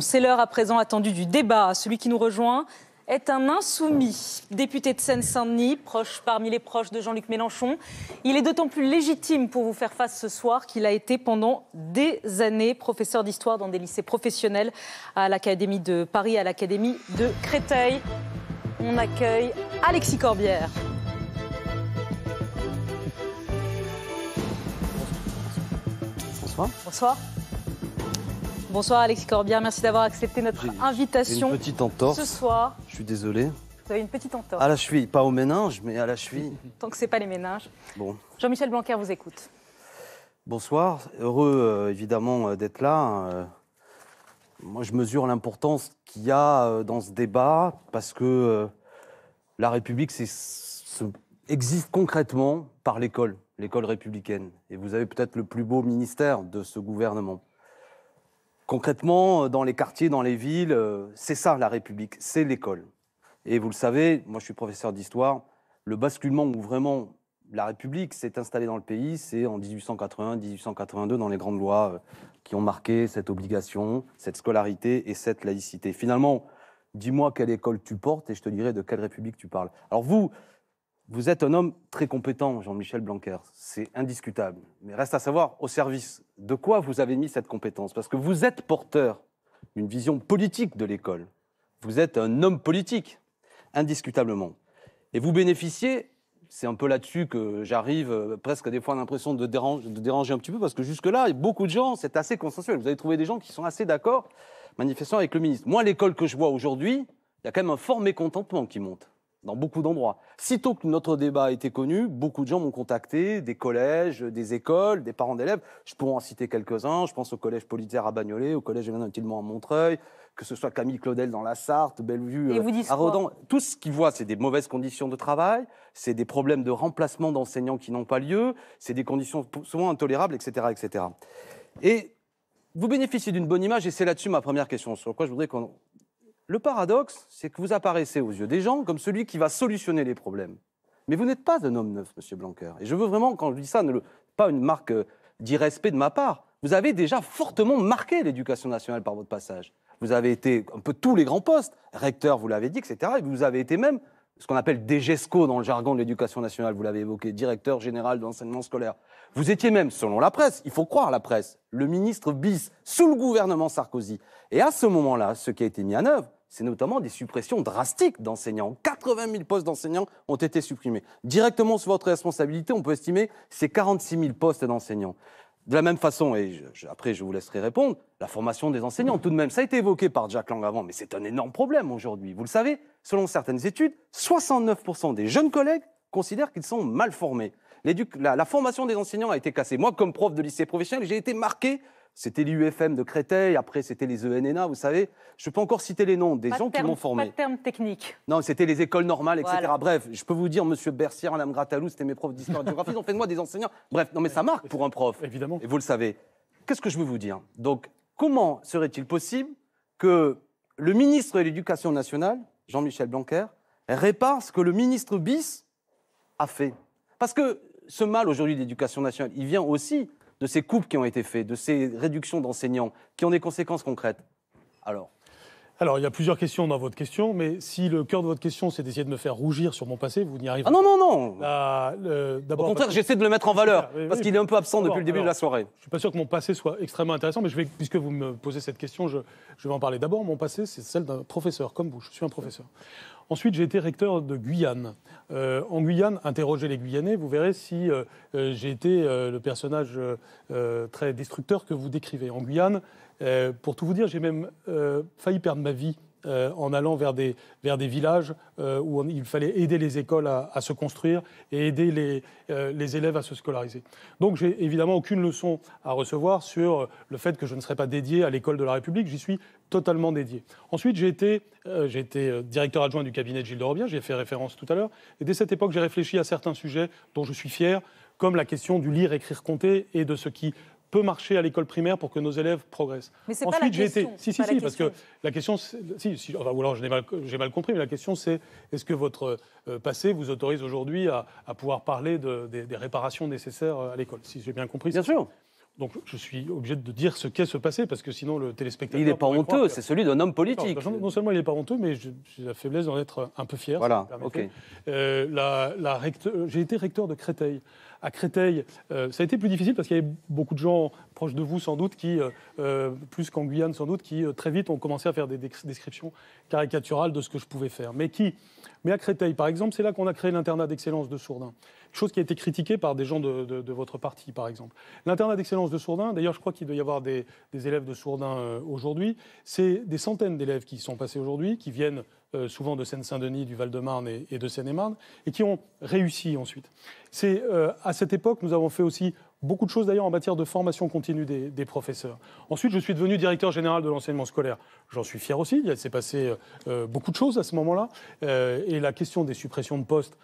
C'est l'heure à présent attendue du débat. Celui qui nous rejoint est un insoumis, député de Seine-Saint-Denis, proche parmi les proches de Jean-Luc Mélenchon. Il est d'autant plus légitime pour vous faire face ce soir qu'il a été pendant des années professeur d'histoire dans des lycées professionnels à l'Académie de Paris, à l'Académie de Créteil. On accueille Alexis Corbière. Bonsoir. Bonsoir. Bonsoir Alexis Corbière, merci d'avoir accepté notre invitation. Une petite entorse. Ce soir. Je suis désolé. Vous avez une petite entorse. À la cheville, pas au ménage, mais à la cheville. Tant que ce n'est pas les ménages. Bon. Jean-Michel Blanquer vous écoute. Bonsoir, heureux euh, évidemment euh, d'être là. Hein, euh. moi, je mesure l'importance qu'il y a dans ce débat parce que la République existe concrètement par l'école, l'école républicaine. Et vous avez peut-être le plus beau ministère de ce gouvernement. Concrètement, euh, dans les quartiers, dans les villes, euh, c'est ça la République, c'est l'école. Et vous le savez, moi je suis professeur d'histoire, le basculement où vraiment la République s'est installée dans le pays, c'est en 1881 1882 dans les grandes lois euh, qui ont marqué cette obligation, cette scolarité et cette laïcité. Finalement, dis-moi quelle école tu portes et je te dirai de quelle République tu parles. Alors vous, vous êtes un homme très compétent, Jean-Michel Blanquer, c'est indiscutable. Mais reste à savoir, au service de quoi vous avez mis cette compétence Parce que vous êtes porteur d'une vision politique de l'école. Vous êtes un homme politique, indiscutablement. Et vous bénéficiez, c'est un peu là-dessus que j'arrive, euh, presque des fois à l'impression de, déranger, de déranger un petit peu, parce que jusque-là, beaucoup de gens, c'est assez consensuel. Vous avez trouvé des gens qui sont assez d'accord, manifestant avec le ministre. Moi, l'école que je vois aujourd'hui, il y a quand même un fort mécontentement qui monte dans beaucoup d'endroits. Sitôt que notre débat a été connu, beaucoup de gens m'ont contacté, des collèges, des écoles, des parents d'élèves. Je pourrais en citer quelques-uns. Je pense au collège Politaire à Bagnolet, au collège Emmanuel à Montreuil, que ce soit Camille Claudel dans la Sarthe, Bellevue, euh, à Rodan. Tout ce qu'ils voient, c'est des mauvaises conditions de travail, c'est des problèmes de remplacement d'enseignants qui n'ont pas lieu, c'est des conditions souvent intolérables, etc. etc. Et vous bénéficiez d'une bonne image, et c'est là-dessus ma première question, sur quoi je voudrais qu'on le paradoxe, c'est que vous apparaissez aux yeux des gens comme celui qui va solutionner les problèmes. Mais vous n'êtes pas un homme neuf, Monsieur Blanquer. Et je veux vraiment, quand je dis ça, ne pas une marque euh, d'irrespect de ma part. Vous avez déjà fortement marqué l'éducation nationale par votre passage. Vous avez été un peu tous les grands postes, recteur, vous l'avez dit, etc. Et vous avez été même ce qu'on appelle DGESCO dans le jargon de l'éducation nationale, vous l'avez évoqué, directeur général de l'enseignement scolaire. Vous étiez même, selon la presse, il faut croire la presse, le ministre bis sous le gouvernement Sarkozy. Et à ce moment-là, ce qui a été mis en œuvre, c'est notamment des suppressions drastiques d'enseignants. 80 000 postes d'enseignants ont été supprimés. Directement sous votre responsabilité, on peut estimer ces 46 000 postes d'enseignants. De la même façon, et après je vous laisserai répondre, la formation des enseignants, tout de même, ça a été évoqué par Jacques Lang avant, mais c'est un énorme problème aujourd'hui. Vous le savez, selon certaines études, 69% des jeunes collègues considèrent qu'ils sont mal formés. la, formation des enseignants a été cassée. Moi, comme prof de lycée professionnel, j'ai été marqué c'était l'UFM de Créteil, après c'était les ENNA, vous savez. Je peux encore citer les noms des gens qui m'ont formé. Pas de termes techniques. Non, c'était les écoles normales, etc. Bref, je peux vous dire, monsieur Bercière, madame Gratalou, c'était mes profs d'histoire et de géographie, ils ont fait moi des enseignants. Bref, non mais ça marque pour un prof. Évidemment. Et vous le savez. Qu'est-ce que je veux vous dire Donc, comment serait-il possible que le ministre de l'Éducation nationale, Jean-Michel Blanquer, répare ce que le ministre bis a fait Parce que ce mal aujourd'hui de l'éducation nationale, il vient aussi de ces coupes qui ont été faites, de ces réductions d'enseignants, qui ont des conséquences concrètes. Alors alors, il y a plusieurs questions dans votre question, mais si le cœur de votre question, c'est d'essayer de me faire rougir sur mon passé, vous n'y arrivez pas. Ah non, non, non bah, Au contraire, j'essaie de le mettre en valeur, parce qu'il est un peu absent depuis le début de la soirée. Je ne suis pas sûr que mon passé soit extrêmement intéressant, mais puisque vous me posez cette question, je, vais en parler. D'abord, mon passé, c'est celle d'un professeur, comme vous, je suis un professeur. Ensuite, j'ai été recteur de Guyane. Euh, en Guyane, interrogez les Guyanais, vous verrez si euh, euh, j'ai été le personnage très destructeur que vous décrivez. En Guyane, pour tout vous dire, j'ai même failli perdre ma vie euh, en allant vers des, vers des villages euh, où il fallait aider les écoles à, se construire et aider euh, les, élèves à se scolariser. Donc j'ai évidemment aucune leçon à recevoir sur le fait que je ne serais pas dédié à l'école de la République, j'y suis totalement dédié. Ensuite, j'ai été, j'ai été directeur adjoint du cabinet de Gilles de Robien, j'y ai fait référence tout à l'heure, et dès cette époque, j'ai réfléchi à certains sujets dont je suis fier, comme la question du lire, écrire, compter et de ce qui peut marcher à l'école primaire pour que nos élèves progressent. Mais Ensuite, pas j'ai été. Si, si, si, parce que la question. Si, si, ou alors j'ai mal, j'ai mal, compris, mais la question c'est est-ce que votre euh, passé vous autorise aujourd'hui à, pouvoir parler de, des, réparations nécessaires euh, à l'école Si j'ai bien compris. Bien sûr. Donc je suis obligé de dire ce qu'est ce passé, parce que sinon le téléspectateur... Il n'est pas honteux, c'est celui d'un homme politique. Non, seulement il n'est pas honteux, mais j'ai la faiblesse d'en être un peu fier. Voilà, ok. Euh, la, J'ai été recteur de Créteil à Créteil, euh, ça a été plus difficile parce qu'il y avait beaucoup de gens proches de vous sans doute, qui, euh, euh, plus qu'en Guyane sans doute, qui très vite ont commencé à faire des descriptions caricaturales de ce que je pouvais faire. Mais qui Mais à Créteil, par exemple, c'est là qu'on a créé l'internat d'excellence de Sourdin chose qui a été critiquée par des gens de, votre parti, par exemple. L'internat d'excellence de Sourdin, d'ailleurs, je crois qu'il doit y avoir des, élèves de Sourdin euh, aujourd'hui, c'est des centaines d'élèves qui sont passés aujourd'hui, qui viennent euh, souvent de Seine-Saint-Denis, du Val-de-Marne et, de Seine-et-Marne, et qui ont réussi ensuite. C'est euh, à cette époque, nous avons fait aussi beaucoup de choses d'ailleurs en matière de formation continue des, professeurs. Ensuite, je suis devenu directeur général de l'enseignement scolaire. J'en suis fier aussi, il s'est passé euh, beaucoup de choses à ce moment-là. Euh, et la question des suppressions de postes,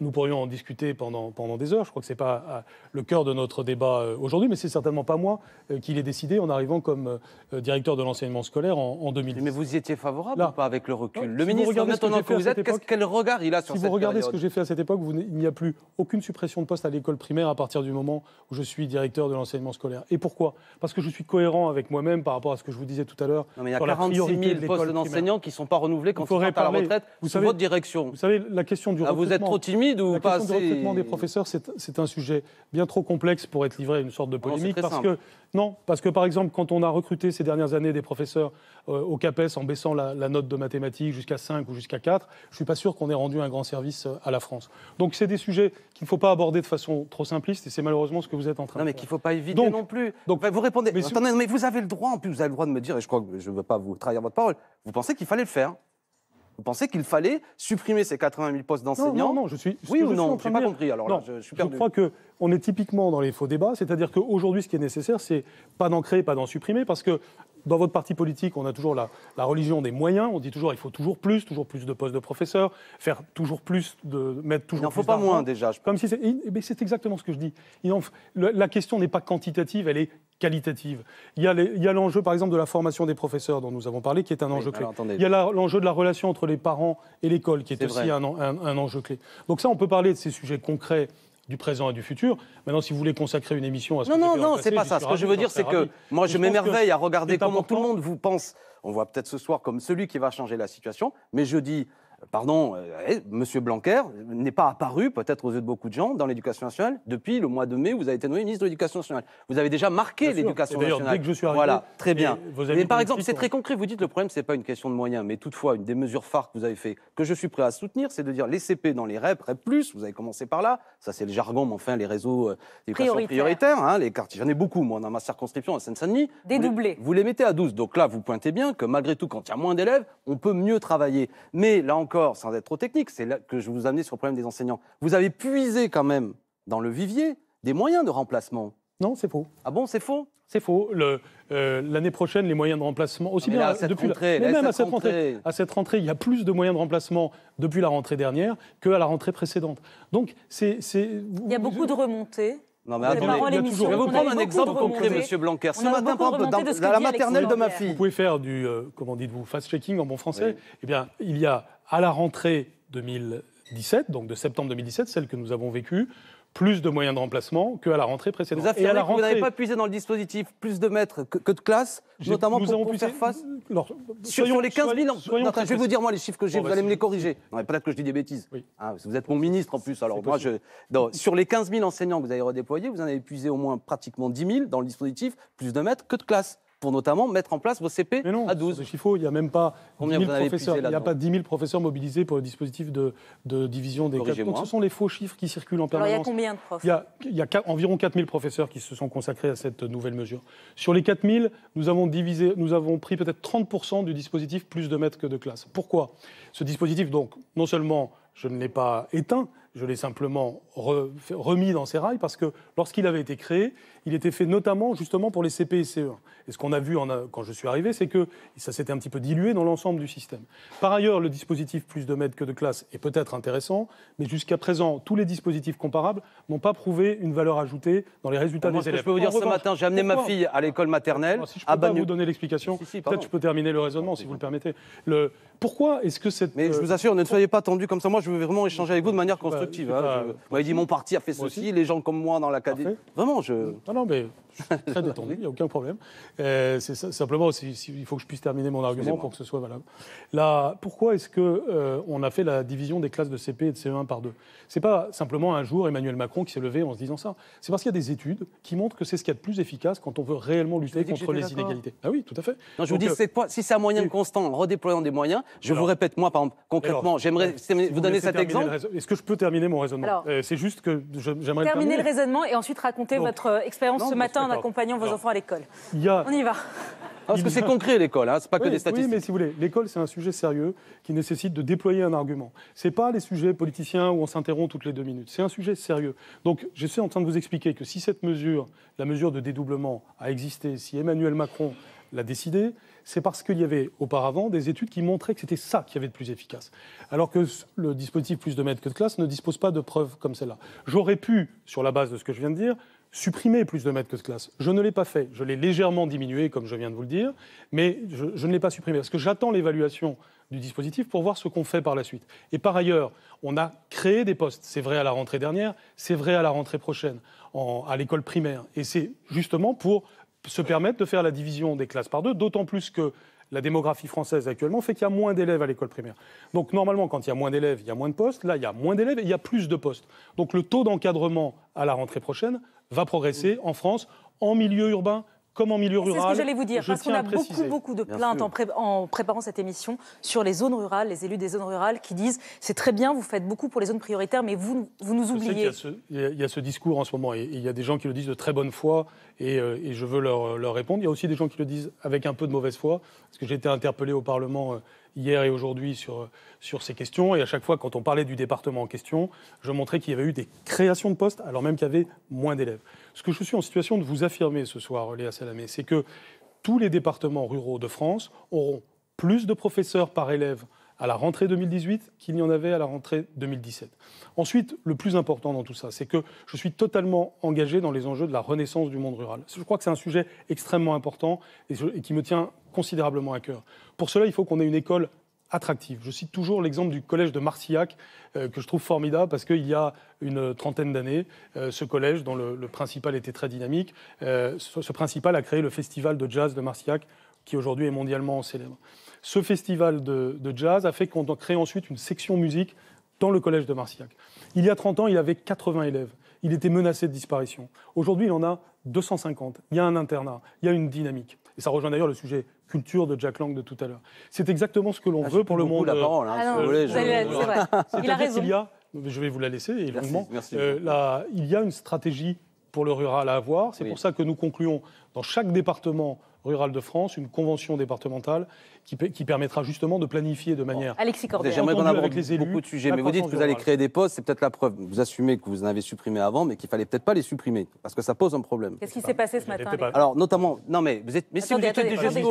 nous pourrions en discuter pendant, pendant des heures. Je crois que ce n'est pas euh, le cœur de notre débat aujourd'hui, mais c'est certainement pas moi qui l'ai décidé en arrivant comme directeur de l'enseignement scolaire en, 2010. Mais vous y étiez favorable ou pas avec le recul Le ministre, maintenant que vous êtes, quel regard il a sur si Si vous regardez ce que j'ai fait à cette époque, il n'y a plus aucune suppression de poste à l'école primaire à partir du moment où je je suis directeur de l'enseignement scolaire. Et pourquoi Parce que je suis cohérent avec moi-même par rapport à ce que je vous disais tout à l'heure. Il y a 46 000 postes d'enseignants qui ne sont pas renouvelés quand ils à la retraite vous savez, votre direction. Vous savez, la question du recrutement... Ah, vous êtes trop timide ou pas recrutement des professeurs, c'est un sujet bien trop complexe pour être livré à une sorte de polémique. parce que, non, parce que par exemple, quand on a recruté ces dernières années des professeurs euh, au CAPES en baissant la, note de mathématiques jusqu'à 5 ou jusqu'à 4, je ne suis pas sûr qu'on ait rendu un grand service euh, à la France. Donc c'est des sujets qu'il ne faut pas aborder de façon trop simpliste et c'est malheureusement ce que vous non, mais qu'il ne faut pas éviter non plus. Donc, vous répondez. Mais, vous avez le droit, en plus, vous avez le droit de me dire, et je crois que je ne veux pas vous trahir votre parole, vous pensez qu'il fallait le faire vous pensez qu'il fallait supprimer ces 80 000 postes d'enseignants non, non, je suis. Oui ou non Je pas compris. Alors je, je, suis Je crois qu'on est typiquement dans les faux débats. C'est-à-dire qu'aujourd'hui, ce qui est nécessaire, c'est pas d'en créer, pas d'en supprimer, parce que dans votre parti politique, on a toujours la, religion des moyens. On dit toujours, il faut toujours plus, toujours plus de postes de professeurs, faire toujours plus de mettre toujours. plus Il n'en faut pas moins déjà. Comme si c'est, c'est exactement ce que je dis. la question n'est pas quantitative, elle est qualitative. Il y, a il y a l'enjeu, par exemple, de la formation des professeurs dont nous avons parlé, qui est un enjeu clé. il y a l'enjeu de la relation entre les parents et l'école, qui est, aussi un enjeu clé. Donc ça, on peut parler de ces sujets concrets du présent et du futur. Maintenant, si vous voulez consacrer une émission à ce Non, non, non, c'est pas ça. Ce que je veux dire, c'est que moi, je m'émerveille à regarder comment tout le monde vous pense. On voit peut-être ce soir comme celui qui va changer la situation, mais je dis pardon, euh, eh, Monsieur Blanquer n'est pas apparu, peut-être aux yeux de beaucoup de gens, dans l'éducation nationale depuis le mois de mai. Vous avez été nommé ministre de l'éducation nationale. Vous avez déjà marqué l'éducation nationale. je suis voilà, très bien. Mais par exemple, c'est très concret. Vous dites le problème, c'est pas une question de moyens, mais toutefois une des mesures phares que vous avez fait, que je suis prêt à soutenir, c'est de dire les CP dans les REP, REP+. Vous avez commencé par là. Ça, c'est le jargon, mais enfin les réseaux euh, d'éducation prioritaire, hein, les quartiers. J'en ai beaucoup, moi, dans ma circonscription à Seine-Saint-Denis. Vous, les mettez à 12. Donc là, vous pointez bien que malgré tout, quand il y a moins d'élèves, on peut mieux travailler. Mais là encore, sans être trop technique, c'est là que je vous amenais sur le problème des enseignants. Vous avez puisé quand même dans le vivier des moyens de remplacement. Non, c'est faux. Ah bon, c'est faux C'est faux. Euh, l'année prochaine, les moyens de remplacement, aussi ah, bien à cette rentrée, même à cette rentrée. il y a plus de moyens de remplacement depuis la rentrée dernière qu'à la rentrée précédente. Donc, c'est, il y a beaucoup de remontées. Non, mais je vais vous prendre un exemple concret, M. Blanquer. Ce matin, par dans la maternelle de ma fille. Vous pouvez faire du, comment dites-vous, fast-checking en bon français. Eh bien, il y a à la rentrée 2017, donc de septembre 2017, celle que nous avons vécue, plus de moyens de remplacement qu'à la rentrée précédente. Vous, et à la rentrée... vous n'avez pas puisé dans le dispositif plus de mètres que, de classes, notamment pour, faire face sur, les 15 000... je vais vous dire, moi, les chiffres que j'ai, vous bah, allez me les corriger. peut-être que je dis des bêtises. Ah, vous êtes mon ministre, en plus. Alors, moi, sur les 15 000 enseignants que vous avez redéployés, vous en avez puisé au moins pratiquement 10 000 dans le dispositif, plus de mètres que de classes pour notamment mettre en place vos CP Mais non, à 12. il n'y a même pas, 10 000, professeurs, il a pas 10 professeurs mobilisés pour le dispositif de, de division des quatre. ce sont les faux chiffres qui circulent en permanence. Alors, il y a combien de profs Il y a, environ 4 000 professeurs qui se sont consacrés à cette nouvelle mesure. Sur les 4 000, nous avons, divisé, nous avons pris peut-être 30 du dispositif plus de mètres que de classes. Pourquoi Ce dispositif, donc, non seulement je ne l'ai pas éteint, je l'ai simplement remis dans ses rails parce que lorsqu'il avait été créé, il était fait notamment justement pour les CP et CE1. Et ce qu'on a vu quand je suis arrivé, c'est que ça s'était un petit peu dilué dans l'ensemble du système. Par ailleurs, le dispositif plus de maîtres que de classe est peut-être intéressant, mais jusqu'à présent, tous les dispositifs comparables n'ont pas prouvé une valeur ajoutée dans les résultats des élèves. Je e. peux vous dire ce matin, j'ai amené ma fille à l'école maternelle. Ah, si je peux à pas vous donner l'explication, peut-être je peux terminer le raisonnement si vous le permettez. Le, pourquoi est-ce que cette. Mais je vous euh, assure, ne soyez pas tendu comme ça. Moi, je veux vraiment échanger avec vous de manière constructive. Euh, hein, il dit mon parti a fait ceci, les gens comme moi dans l'académie. Vraiment, je. Très détendu, il n'y a aucun problème. Euh, c'est simplement il faut que je puisse terminer mon argument pour que ce soit valable. Là, pourquoi est-ce que euh, on a fait la division des classes de CP et de CE1 par deux C'est pas simplement un jour Emmanuel Macron qui s'est levé en se disant ça. C'est parce qu'il y a des études qui montrent que c'est ce qu'il y a de plus efficace quand on veut réellement lutter contre les inégalités. Ah oui, tout à fait. Non, je vous dis, euh, si c'est un moyen constant, en redéployant des moyens, je vous répète, moi, par exemple, concrètement, j'aimerais vous, donner cet exemple. Est-ce que je peux terminer mon raisonnement C'est juste que j'aimerais terminer le raisonnement et ensuite raconter votre expérience ce matin en accompagnant vos enfants à l'école. On y va. Ah, parce que c'est concret l'école, hein, c'est pas que des statistiques. Oui, mais si vous voulez, l'école c'est un sujet sérieux qui nécessite de déployer un argument. C'est pas les sujets politiciens où on s'interrompt toutes les deux minutes. C'est un sujet sérieux. Donc j'essaie en train de vous expliquer que si cette mesure, la mesure de dédoublement, a existé, si Emmanuel Macron l'a décidé, c'est parce qu'il y avait auparavant des études qui montraient que c'était ça qui avait de plus efficace. Alors que le dispositif plus de maîtres que de classes ne dispose pas de preuves comme celle-là. J'aurais pu, sur la base de ce que je viens de dire, supprimer plus de mètres que de classes. Je ne l'ai pas fait. Je l'ai légèrement diminué, comme je viens de vous le dire, mais je, ne l'ai pas supprimé parce que j'attends l'évaluation du dispositif pour voir ce qu'on fait par la suite. Et par ailleurs, on a créé des postes. C'est vrai à la rentrée dernière, c'est vrai à la rentrée prochaine, à l'école primaire. Et c'est justement pour se permettre de faire la division des classes par deux, d'autant plus que la démographie française actuellement fait qu'il y a moins d'élèves à l'école primaire. Donc normalement, quand il y a moins d'élèves, il y a moins de postes. Là, il y a moins d'élèves et il y a plus de postes. Donc le taux d'encadrement à la rentrée prochaine va progresser en France en milieu urbain comme en milieu rural. C'est ce que j'allais vous dire, parce qu'on a beaucoup, beaucoup de plaintes en, préparant cette émission sur les zones rurales, les élus des zones rurales qui disent c'est très bien, vous faites beaucoup pour les zones prioritaires, mais vous, vous nous oubliez. il, y a ce, discours en ce moment, et, il y a des gens qui le disent de très bonne foi, euh, et, je veux leur, leur, répondre. Il y a aussi des gens qui le disent avec un peu de mauvaise foi, parce que j'ai été interpellé au Parlement euh, hier et aujourd'hui sur, ces questions. Et à chaque fois, quand on parlait du département en question, je montrais qu'il y avait eu des créations de postes, alors même qu'il y avait moins d'élèves. Ce que je suis en situation de vous affirmer ce soir, Léa Salamé, c'est que tous les départements ruraux de France auront plus de professeurs par élève à la rentrée 2018 qu'il n'y en avait à la rentrée 2017. Ensuite, le plus important dans tout ça, c'est que je suis totalement engagé dans les enjeux de la renaissance du monde rural. Je crois que c'est un sujet extrêmement important et, qui me tient considérablement à cœur. Pour cela, il faut qu'on ait une école attractive. Je cite toujours l'exemple du collège de Marcillac, euh, que je trouve formidable parce qu'il y a une trentaine d'années, euh, ce collège, dont le, principal était très dynamique, euh, ce, principal a créé le festival de jazz de Marcillac qui aujourd'hui est mondialement célèbre. Ce festival de, jazz a fait qu'on crée ensuite une section musique dans le collège de Marciac. Il y a 30 ans, il avait 80 élèves. Il était menacé de disparition. Aujourd'hui, il en a 250. Il y a un internat, il y a une dynamique. Et ça rejoint d'ailleurs le sujet culture de Jack Lang de tout à l'heure. C'est exactement ce que l'on ah, veut pour le monde. Il a raison. y a, je vais vous la laisser, évidemment. Euh, il y a une stratégie pour le rural à avoir. C'est pour ça que nous concluons dans chaque département rurale de France, une convention départementale qui, permettra justement de planifier de manière. Alexis Corbière. J'aimerais qu'on aborde beaucoup de sujets, mais vous dites que vous allez créer des postes, c'est peut-être la preuve. Vous assumez que vous en avez supprimé avant, mais qu'il fallait peut-être pas les supprimer, parce que ça pose un problème. Qu'est-ce qui s'est passé ce matin Alors, notamment, non mais vous êtes, mais si vous c'est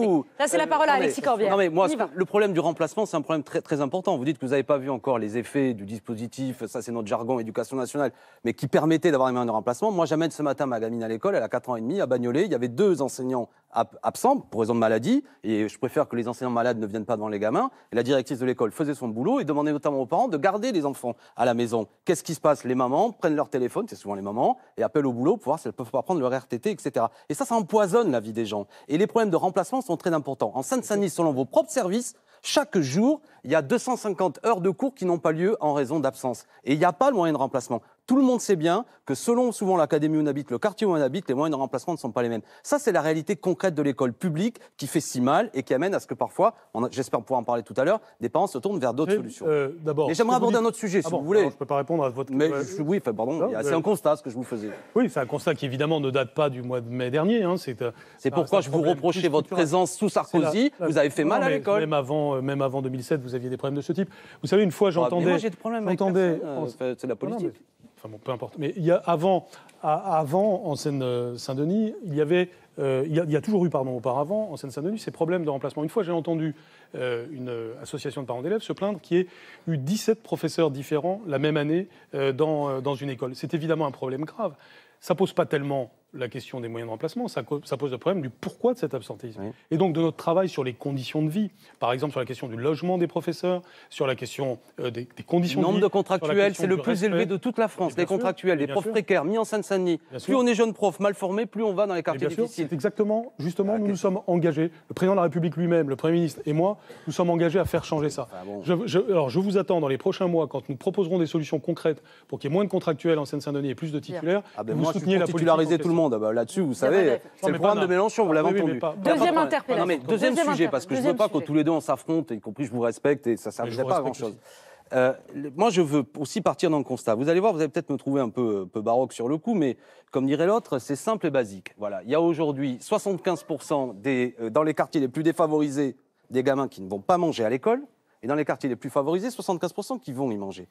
vous. Là, c'est la euh, parole à Alexis Corbière. Non mais moi, le problème du remplacement, c'est un problème très très important. Vous dites que vous n'avez pas vu encore les effets du dispositif, ça c'est notre jargon éducation nationale, mais qui permettait d'avoir un remplacement. Moi, j'amène ce matin ma gamine à l'école, elle a 4 ans et demi, à Bagnolet, il y avait deux enseignants absent pour raison de maladie, et je préfère que les enseignants malades ne viennent pas devant les gamins, et la directrice de l'école faisait son boulot et demandait notamment aux parents de garder les enfants à la maison. Qu'est-ce qui se passe Les mamans prennent leur téléphone, c'est souvent les mamans, et appellent au boulot pour voir si elles peuvent pas prendre leur RTT, etc. Et ça, ça empoisonne la vie des gens. Et les problèmes de remplacement sont très importants. En Seine-Saint-Denis, selon vos propres services, chaque jour, il y a 250 heures de cours qui n'ont pas lieu en raison d'absence. Et il n'y a pas le moyen de remplacement. Tout le monde sait bien que selon souvent l'académie où on habite, le quartier où on habite, les moyens de remplacement ne sont pas les mêmes. Ça, c'est la réalité concrète de l'école publique qui fait si mal et qui amène à ce que parfois, j'espère pouvoir en parler tout à l'heure, des parents se tournent vers d'autres solutions. Euh, D'abord. j'aimerais aborder un autre sujet, si ah vous voulez. je ne peux pas répondre à votre. Mais euh, oui, pardon, c'est euh, un constat ce que je vous faisais. Oui, c'est un constat qui évidemment ne date pas du mois de mai dernier. Hein, c'est euh, pourquoi je vous reprochais votre présence sous Sarkozy. vous avez fait mal à l'école. Même avant, même avant 2007, vous aviez des problèmes de ce type. Vous savez, une fois, ah, j'entendais. j'ai des problèmes. J'entendais. c'est la ah politique. Enfin bon, peu importe. Mais il y avant, avant, en Seine-Saint-Denis, il y avait euh, il, y a, toujours eu, pardon, auparavant, en Seine-Saint-Denis, ces problèmes de remplacement. Une fois, j'ai entendu euh, une euh, association de parents d'élèves se plaindre qu'il y ait eu 17 professeurs différents la même année dans, une école. C'est évidemment un problème grave. Ça pose pas tellement la question des moyens de remplacement, ça, ça, pose le problème du pourquoi de cet absentéisme. Et donc de notre travail sur les conditions de vie, par exemple sur la question du logement des professeurs, sur la question euh, des, conditions le nombre de, contractuels, c'est le plus élevé de toute la France, les contractuels, les profs précaires, mis en Seine-Saint-Denis. Plus on est jeune prof, mal formé, plus on va dans les quartiers difficiles. exactement, justement, ah, nous nous sommes engagés, le président de la République lui-même, le Premier ministre et moi, nous sommes engagés à faire changer ça. alors je vous attends dans les prochains mois, quand nous proposerons des solutions concrètes pour qu'il y ait moins de contractuels en Seine-Saint-Denis et plus de titulaires, ah, ben vous soutenez la politique ah bah, là-dessus, vous savez, c'est le programme de Mélenchon, vous l'avez ah entendu. Deuxième interpellation. Deuxième sujet, parce que je ne veux pas que tous les deux on s'affronte, y compris je vous respecte, et ça ne servirait pas à grand-chose. Euh, moi, je veux aussi partir dans le constat. Vous allez voir, vous allez peut-être me trouver un peu, baroque sur le coup, mais comme dirait l'autre, c'est simple et basique. Voilà, il y a aujourd'hui 75% des, euh, dans les quartiers les plus défavorisés des gamins qui ne vont pas manger à l'école, et dans les quartiers les plus favorisés, 75% qui vont y manger,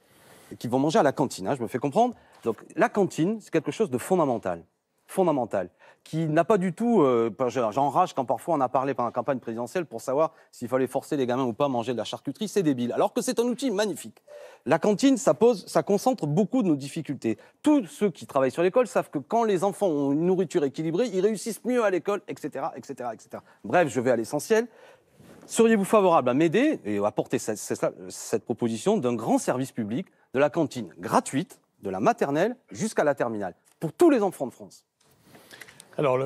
et qui vont manger à la cantine, hein, je me fais comprendre. Donc la cantine, c'est quelque chose de fondamental fondamentale qui n'a pas du tout. Euh, j'en J'enrage quand parfois on a parlé pendant la campagne présidentielle pour savoir s'il fallait forcer les gamins ou pas à manger de la charcuterie, c'est débile. Alors que c'est un outil magnifique. La cantine, ça pose, ça concentre beaucoup de nos difficultés. Tous ceux qui travaillent sur l'école savent que quand les enfants ont une nourriture équilibrée, ils réussissent mieux à l'école, etc., etc., etc. Bref, je vais à l'essentiel. Seriez-vous favorable à m'aider et à porter cette proposition d'un grand service public de la cantine gratuite, de la maternelle jusqu'à la terminale, pour tous les enfants de France alors,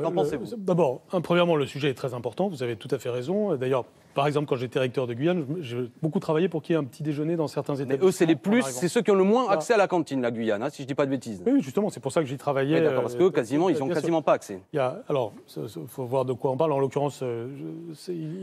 d'abord, hein, premièrement, le sujet est très important. Vous avez tout à fait raison. D'ailleurs, par exemple, quand j'étais recteur de Guyane, j'ai beaucoup travaillé pour qu'il y ait un petit déjeuner dans certains États. Mais eux, c'est les plus, c'est ceux qui ont le moins accès à la cantine, la Guyane, hein, si je ne dis pas de bêtises. Oui, justement, c'est pour ça que j'y travaillais. Oui, d'accord, parce que euh, quasiment, ils n'ont quasiment pas accès. Il y a, alors, il faut voir de quoi on parle. En l'occurrence, euh,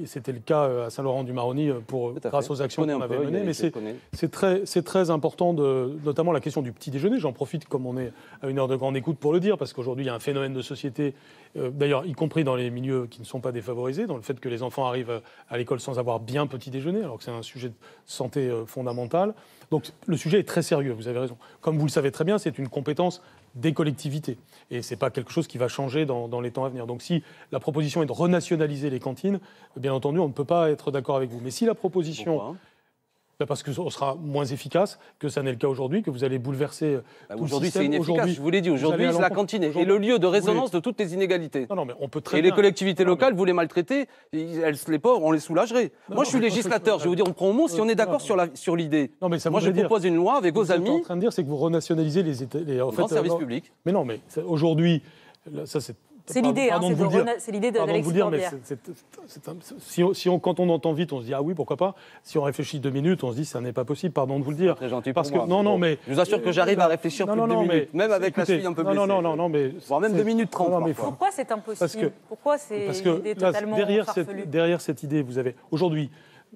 c'était le cas euh, à Saint-Laurent-du-Maroni pour, grâce aux actions qu'on avait menées. Mais c'est très, très important, de, notamment la question du petit déjeuner. J'en profite, comme on est à une heure de grande écoute, pour le dire, parce qu'aujourd'hui, il y a un phénomène de société, d'ailleurs, y compris dans les milieux qui ne sont pas défavorisés, dans le fait que les enfants arrivent à à l'école sans avoir bien petit déjeuner, alors que c'est un sujet de santé euh, fondamentale. Donc le sujet est très sérieux, vous avez raison. Comme vous le savez très bien, c'est une compétence des collectivités. Et ce n'est pas quelque chose qui va changer dans, les temps à venir. Donc si la proposition est de renationaliser les cantines, bien entendu, on ne peut pas être d'accord avec vous. Mais si la proposition bah, parce qu'on sera moins efficace, que ça n'est le cas aujourd'hui, que vous allez bouleverser. Euh, bah, aujourd'hui, c'est inefficace, je vous l'ai dit. Aujourd'hui, la cantine et le lieu de résonance de toutes les inégalités. mais on peut Et les collectivités locales, vous les maltraitez, elles, les pauvres, on les soulagerait. Moi, je suis législateur, je vais vous dire, on prend au mot si euh, on est d'accord sur l'idée. Sur non, mais Moi, je propose une loi avec vos amis. Ce que en train de dire, c'est que vous renationalisez les. les, en euh, services publics. Mais non, mais aujourd'hui, ça, c'est Hein, c'est l'idée, hein, c'est l'idée de vous dire, mais si, quand on entend vite, on se dit ah oui, pourquoi pas. Si on réfléchit deux minutes, on se dit ça n'est pas possible. Pardon de vous le dire. Très gentil parce que non, non, mais je vous assure que j'arrive à réfléchir plus de deux minutes, même avec la fille un peu plus. Non, non, non, non, mais voire même deux minutes trente. Pourquoi c'est impossible Pourquoi c'est totalement derrière cette idée, vous avez aujourd'hui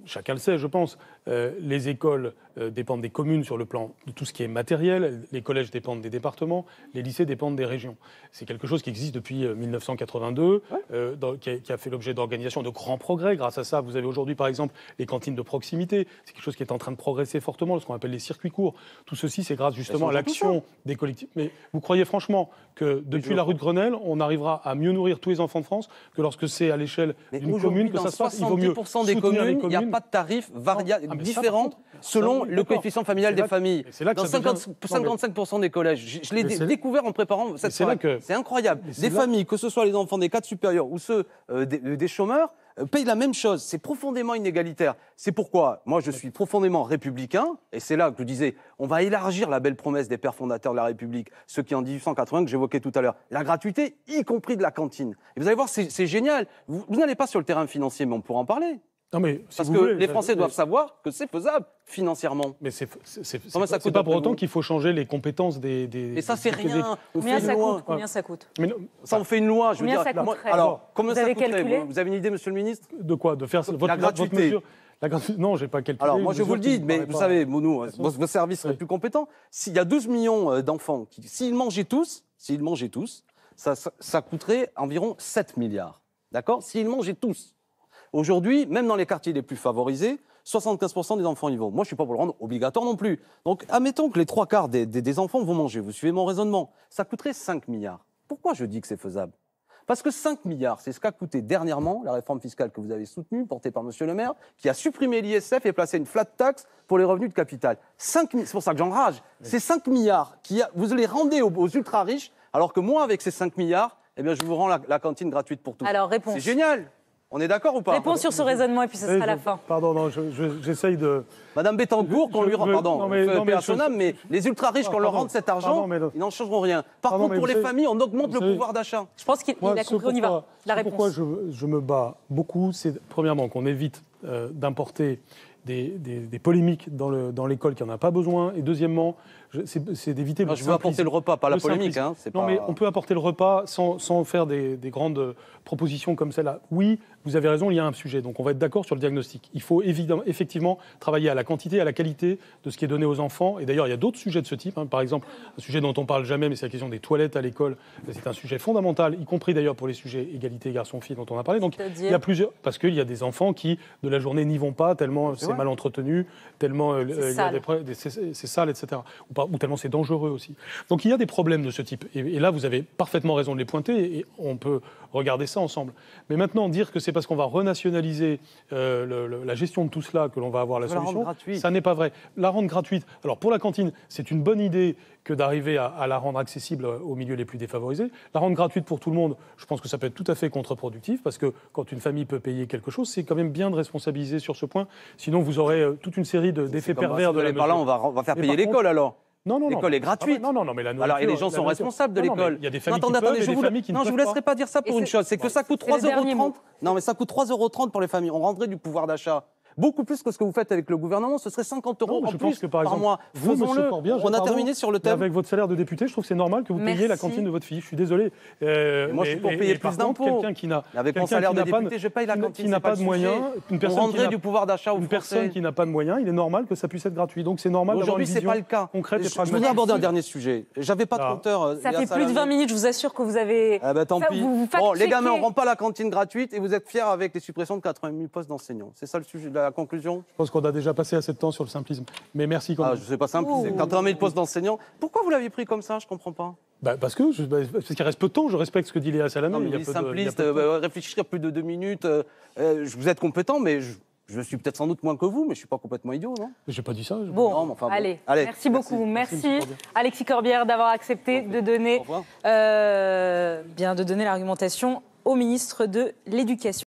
chacun le sait, je pense, euh, les écoles euh, dépendent des communes sur le plan de tout ce qui est matériel, les collèges dépendent des départements, les lycées dépendent des régions. C'est quelque chose qui existe depuis 1982, euh, qui, a, fait l'objet d'organisations de grands progrès. Grâce à ça, vous avez aujourd'hui, par exemple, les cantines de proximité. C'est quelque chose qui est en train de progresser fortement, ce qu'on appelle les circuits courts. Tout ceci, c'est grâce justement à l'action des collectifs. Mais vous croyez franchement que depuis la rue de Grenelle, on arrivera à mieux nourrir tous les enfants de France que lorsque c'est à l'échelle d'une commune que ça se passe Il vaut mieux des communes pas de tarifs variables ah, selon le coefficient familial des familles. Dans 50, 55% des collèges. Je, l'ai découvert en préparant cette soirée. C'est incroyable. Des familles, que ce soit les enfants des cadres supérieurs ou ceux euh, euh, des chômeurs, euh, payent la même chose. C'est profondément inégalitaire. C'est pourquoi moi je suis profondément républicain, et c'est là que je disais, on va élargir la belle promesse des pères fondateurs de la République, ceux qui en 1880 que j'évoquais tout à l'heure, la gratuité, y compris de la cantine. Et vous allez voir, c'est génial. Vous, vous n'allez pas sur le terrain financier, mais on pourra en parler. Parce que les Français doivent savoir que c'est faisable financièrement. Mais c'est pas, pas pour autant qu'il faut changer les compétences des. des et ça, c'est rien. Combien, ça coûte, ça on fait une loi. Je alors, vous ça avez vous, avez une idée, monsieur le ministre De quoi De faire votre, Votre mesure la Non, j'ai pas calculé. Alors, moi, je vous le dis, mais vous savez, nous, euh, vos services seraient plus compétents. S'il y a 12 millions euh, d'enfants, s'ils mangeaient tous, s'ils mangeaient tous, ça, ça coûterait environ 7 milliards. D'accord S'ils mangeaient tous. Aujourd'hui, même dans les quartiers les plus favorisés, 75% des enfants y vont. Moi, je ne suis pas pour le rendre obligatoire non plus. Donc, admettons que les trois quarts des, enfants vont manger. Vous suivez mon raisonnement. Ça coûterait 5 milliards. Pourquoi je dis que c'est faisable parce que 5 milliards, c'est ce qu'a coûté dernièrement la réforme fiscale que vous avez soutenue, portée par M. Le Maire, qui a supprimé l'ISF et placé une flat tax pour les revenus de capital. C'est pour ça que j'enrage. Ces 5 milliards, qui vous les rendez aux, ultra-riches, alors que moi, avec ces 5 milliards, eh bien, je vous rends la, cantine gratuite pour tous. Alors, réponse. C'est génial on est d'accord ou pas Réponds sur ce raisonnement et puis ce sera la fin. Pardon, non, j'essaye de. Madame Bettencourt, qu'on lui rend. Pardon, mais, les ultra-riches, ah, qu'on leur rende cet argent, ils n'en changeront rien. Par contre, pour les familles, on augmente le pouvoir d'achat. Je pense qu'il a compris, on y va. La réponse. Pourquoi je, me bats beaucoup, c'est premièrement qu'on évite euh, d'importer des, polémiques dans l'école qui n'en a pas besoin, et deuxièmement, c'est d'éviter. Je veux apporter le repas, pas la polémique. Hein, non, mais on peut apporter le repas sans, sans faire des, des, grandes euh, propositions comme celle-là. Oui, vous avez raison, il y a un sujet. Donc on va être d'accord sur le diagnostic. Il faut évidemment, effectivement travailler à la quantité, à la qualité de ce qui est donné aux enfants. Et d'ailleurs, il y a d'autres sujets de ce type. Hein. Par exemple, un sujet dont on parle jamais, mais c'est la question des toilettes à l'école. C'est un sujet fondamental, y compris d'ailleurs pour les sujets égalité garçon-fille dont on a parlé. Donc il y a plusieurs. Parce qu'il y a des enfants qui, de la journée, n'y vont pas tellement c'est mal entretenu, tellement euh, il y a des, c'est sale, etc ou tellement c'est dangereux aussi. Donc il y a des problèmes de ce type. Et, là, vous avez parfaitement raison de les pointer, et on peut regarder ça ensemble. Mais maintenant, dire que c'est parce qu'on va renationaliser euh, la gestion de tout cela que l'on va avoir la solution, la ça n'est pas vrai. La rendre gratuite, alors pour la cantine, c'est une bonne idée que d'arriver à, la rendre accessible euh, aux milieux les plus défavorisés. La rendre gratuite pour tout le monde, je pense que ça peut être tout à fait contre-productif, parce que quand une famille peut payer quelque chose, c'est quand même bien de responsabiliser sur ce point. Sinon, vous aurez euh, toute une série d'effets pervers de la là, on va, va faire payer l'école alors non, non, L'école est ah, gratuite. non, non, non, mais la Alors, et les gens sont responsables de l'école. Il y a des familles qui attendez, peuvent, je vous, qui ne Non, je vous laisserai pas. dire ça pour une chose. C'est que ça coûte 3,30 euros. Non, mais ça coûte 3,30 euros pour les familles. On rendrait du pouvoir d'achat beaucoup plus que ce que vous faites avec le gouvernement, ce serait 50 euros non, en je pense que, par, exemple, mois. Vous, le on a terminé sur le thème. Avec votre salaire de député, je trouve que c'est normal que vous payiez la cantine de votre fille. Je suis désolé. Euh, moi, je suis pour payer plus d'impôts. Quelqu'un qui n'a avec mon salaire de député, je paye la cantine. Qui n'a pas de moyens, une personne du pouvoir d'achat Une personne qui n'a pas de moyens, il est normal que ça puisse être gratuit. Donc c'est normal. Aujourd'hui, c'est pas le cas. je, voulais aborder un dernier sujet. J'avais pas de ah. compteur. Euh, ça fait plus de 20 minutes. Je vous assure que vous avez. Ah ben tant pis. Bon, les gamins, on rend pas la cantine gratuite et vous êtes fiers avec les suppressions de 80 000 postes d'enseignants. C'est ça le sujet conclusion Je pense qu'on a déjà passé assez de temps sur le simplisme. Mais merci quand ah, même. Ah, je sais pas simple, quand on met le poste d'enseignant. Pourquoi vous l'aviez pris comme ça Je comprends pas. Bah, parce que bah, parce qu'il reste peu de temps, je respecte ce que dit Léa Salamé. mais il y a peu de, euh, réfléchir plus de deux minutes, euh, euh, Je vous êtes compétent, mais je, suis peut-être sans doute moins que vous, mais je suis pas complètement idiot, non J'ai pas dit ça. Bon, enfin, Allez, merci beaucoup, merci, merci Alexis Corbière d'avoir accepté de donner, bien de donner l'argumentation au ministre de l'Éducation.